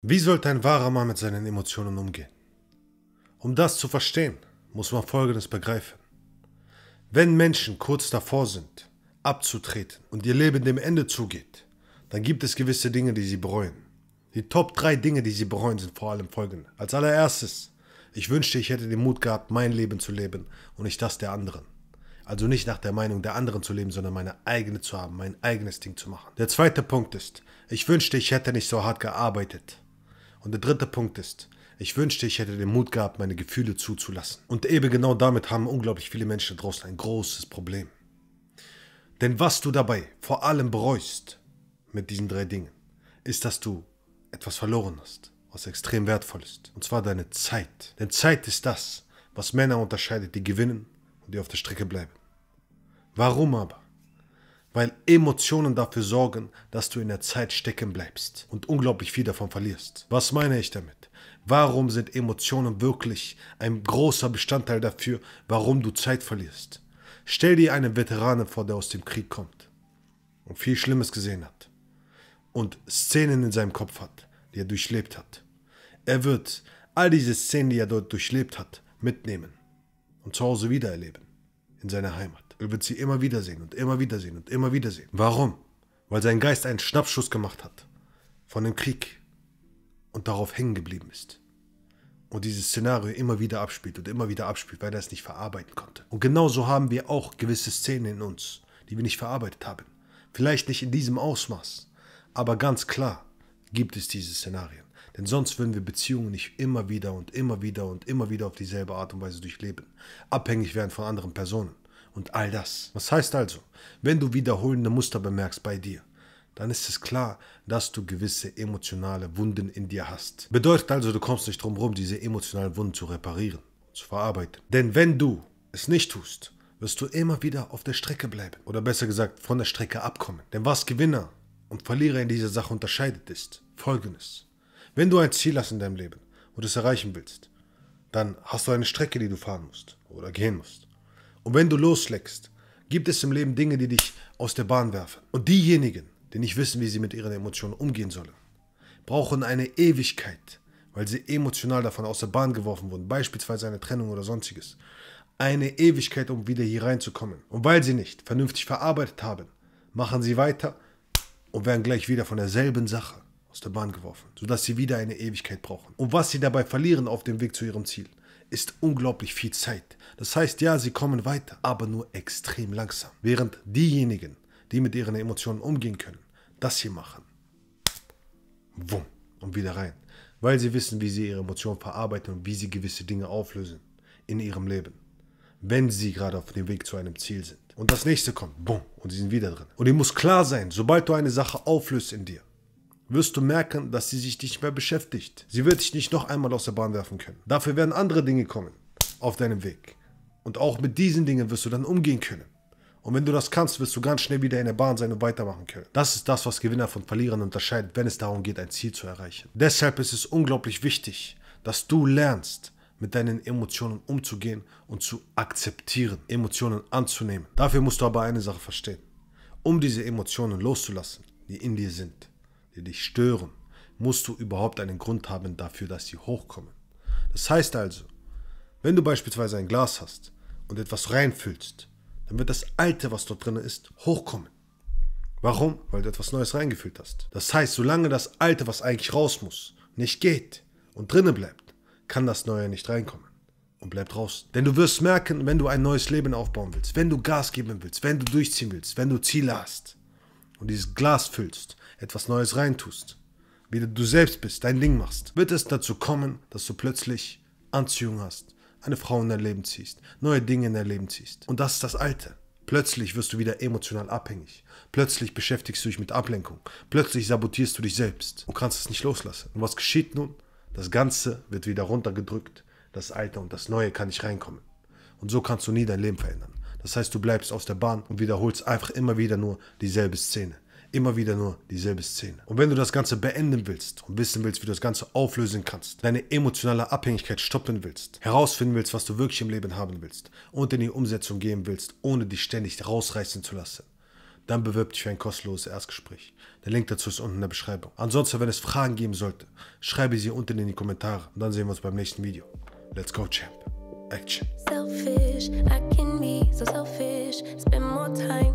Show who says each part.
Speaker 1: Wie sollte ein wahrer Mann mit seinen Emotionen umgehen? Um das zu verstehen, muss man Folgendes begreifen. Wenn Menschen kurz davor sind, abzutreten und ihr Leben dem Ende zugeht, dann gibt es gewisse Dinge, die sie bereuen. Die Top 3 Dinge, die sie bereuen, sind vor allem folgende. Als allererstes, ich wünschte, ich hätte den Mut gehabt, mein Leben zu leben und nicht das der anderen. Also nicht nach der Meinung der anderen zu leben, sondern meine eigene zu haben, mein eigenes Ding zu machen. Der zweite Punkt ist, ich wünschte, ich hätte nicht so hart gearbeitet. Und der dritte Punkt ist, ich wünschte, ich hätte den Mut gehabt, meine Gefühle zuzulassen. Und eben genau damit haben unglaublich viele Menschen da draußen ein großes Problem. Denn was du dabei vor allem bereust mit diesen drei Dingen, ist, dass du etwas verloren hast, was extrem wertvoll ist. Und zwar deine Zeit. Denn Zeit ist das, was Männer unterscheidet, die gewinnen und die auf der Strecke bleiben. Warum aber weil Emotionen dafür sorgen, dass du in der Zeit stecken bleibst und unglaublich viel davon verlierst. Was meine ich damit? Warum sind Emotionen wirklich ein großer Bestandteil dafür, warum du Zeit verlierst? Stell dir einen Veteranen vor, der aus dem Krieg kommt und viel Schlimmes gesehen hat und Szenen in seinem Kopf hat, die er durchlebt hat. Er wird all diese Szenen, die er dort durchlebt hat, mitnehmen und zu Hause wiedererleben in seiner Heimat. Er wird sie immer wieder sehen und immer wieder sehen und immer wieder sehen. Warum? Weil sein Geist einen Schnappschuss gemacht hat. Von dem Krieg. Und darauf hängen geblieben ist. Und dieses Szenario immer wieder abspielt und immer wieder abspielt, weil er es nicht verarbeiten konnte. Und genauso haben wir auch gewisse Szenen in uns, die wir nicht verarbeitet haben. Vielleicht nicht in diesem Ausmaß. Aber ganz klar gibt es diese Szenarien. Denn sonst würden wir Beziehungen nicht immer wieder und immer wieder und immer wieder auf dieselbe Art und Weise durchleben. Abhängig werden von anderen Personen und all das. Was heißt also, wenn du wiederholende Muster bemerkst bei dir, dann ist es klar, dass du gewisse emotionale Wunden in dir hast. Bedeutet also, du kommst nicht drum herum, diese emotionalen Wunden zu reparieren, zu verarbeiten. Denn wenn du es nicht tust, wirst du immer wieder auf der Strecke bleiben. Oder besser gesagt, von der Strecke abkommen. Denn was Gewinner und Verlierer in dieser Sache unterscheidet ist folgendes. Wenn du ein Ziel hast in deinem Leben und es erreichen willst, dann hast du eine Strecke, die du fahren musst oder gehen musst. Und wenn du losschlägst, gibt es im Leben Dinge, die dich aus der Bahn werfen. Und diejenigen, die nicht wissen, wie sie mit ihren Emotionen umgehen sollen, brauchen eine Ewigkeit, weil sie emotional davon aus der Bahn geworfen wurden, beispielsweise eine Trennung oder sonstiges. Eine Ewigkeit, um wieder hier reinzukommen. Und weil sie nicht vernünftig verarbeitet haben, machen sie weiter und werden gleich wieder von derselben Sache aus der Bahn geworfen, sodass sie wieder eine Ewigkeit brauchen. Und was sie dabei verlieren auf dem Weg zu ihrem Ziel, ist unglaublich viel Zeit. Das heißt, ja, sie kommen weiter, aber nur extrem langsam. Während diejenigen, die mit ihren Emotionen umgehen können, das hier machen. Wumm und wieder rein. Weil sie wissen, wie sie ihre Emotionen verarbeiten und wie sie gewisse Dinge auflösen in ihrem Leben. Wenn sie gerade auf dem Weg zu einem Ziel sind. Und das nächste kommt, bumm, und sie sind wieder drin. Und ihr muss klar sein, sobald du eine Sache auflöst in dir, wirst du merken, dass sie sich nicht mehr beschäftigt. Sie wird dich nicht noch einmal aus der Bahn werfen können. Dafür werden andere Dinge kommen auf deinem Weg. Und auch mit diesen Dingen wirst du dann umgehen können. Und wenn du das kannst, wirst du ganz schnell wieder in der Bahn sein und weitermachen können. Das ist das, was Gewinner von Verlierern unterscheidet, wenn es darum geht, ein Ziel zu erreichen. Deshalb ist es unglaublich wichtig, dass du lernst, mit deinen Emotionen umzugehen und zu akzeptieren, Emotionen anzunehmen. Dafür musst du aber eine Sache verstehen. Um diese Emotionen loszulassen, die in dir sind, die dich stören, musst du überhaupt einen Grund haben dafür, dass sie hochkommen. Das heißt also, wenn du beispielsweise ein Glas hast und etwas reinfüllst, dann wird das Alte, was dort drin ist, hochkommen. Warum? Weil du etwas Neues reingefüllt hast. Das heißt, solange das Alte, was eigentlich raus muss, nicht geht und drinnen bleibt, kann das Neue nicht reinkommen und bleibt raus. Denn du wirst merken, wenn du ein neues Leben aufbauen willst, wenn du Gas geben willst, wenn du durchziehen willst, wenn du Ziele hast, und dieses Glas füllst, etwas Neues reintust, wie du selbst bist, dein Ding machst, wird es dazu kommen, dass du plötzlich Anziehung hast, eine Frau in dein Leben ziehst, neue Dinge in dein Leben ziehst. Und das ist das Alte. Plötzlich wirst du wieder emotional abhängig. Plötzlich beschäftigst du dich mit Ablenkung. Plötzlich sabotierst du dich selbst und kannst es nicht loslassen. Und was geschieht nun? Das Ganze wird wieder runtergedrückt. Das Alte und das Neue kann nicht reinkommen. Und so kannst du nie dein Leben verändern. Das heißt, du bleibst auf der Bahn und wiederholst einfach immer wieder nur dieselbe Szene immer wieder nur dieselbe Szene. Und wenn du das Ganze beenden willst und wissen willst, wie du das Ganze auflösen kannst, deine emotionale Abhängigkeit stoppen willst, herausfinden willst, was du wirklich im Leben haben willst und in die Umsetzung gehen willst, ohne dich ständig rausreißen zu lassen, dann bewirb dich für ein kostenloses Erstgespräch. Der Link dazu ist unten in der Beschreibung. Ansonsten, wenn es Fragen geben sollte, schreibe sie unten in die Kommentare und dann sehen wir uns beim nächsten Video. Let's go, Champ! action. Selfish, I can be so selfish. Spend more time.